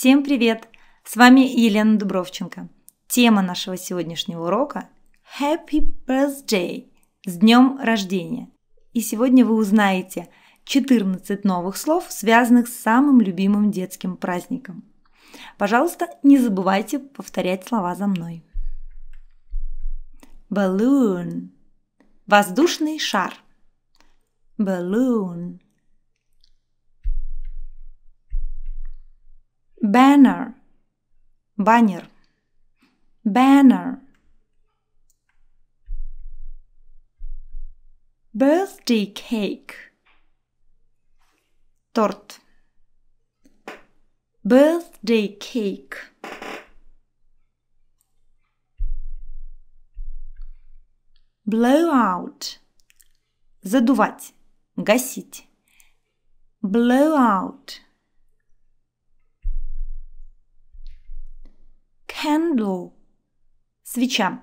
Всем привет! С вами Елена Дубровченко. Тема нашего сегодняшнего урока – Happy Birthday! С днем рождения! И сегодня вы узнаете 14 новых слов, связанных с самым любимым детским праздником. Пожалуйста, не забывайте повторять слова за мной. Balloon – воздушный шар. Balloon – banner banner banner birthday cake torte. birthday cake blow out задувать гасить blow out candle свечам.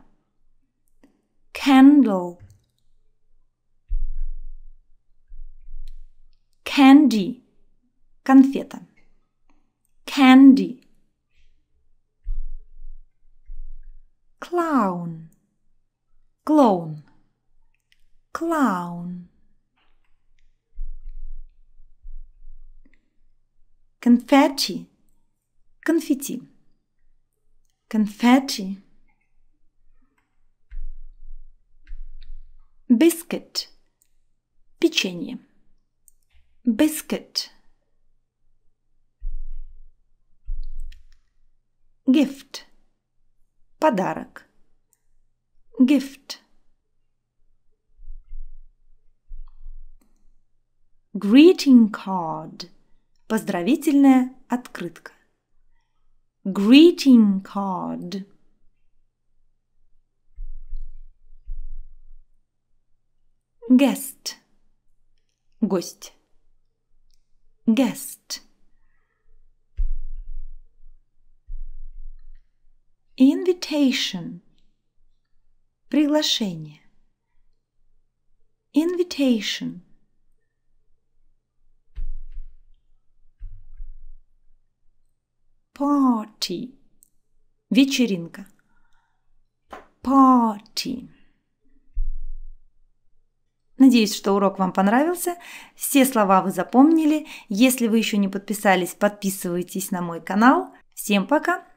Candle. Candy. Конфета. Candy. Clown. Clown. Clown. Confetti. confetti Конфетти. Бискет. Печенье. Бискет. гифт, Подарок. гифт, Greeting card. Поздравительная открытка. greeting card guest гость guest invitation приглашение invitation Party. Вечеринка. Party. Надеюсь, что урок вам понравился. Все слова вы запомнили. Если вы еще не подписались, подписывайтесь на мой канал. Всем пока!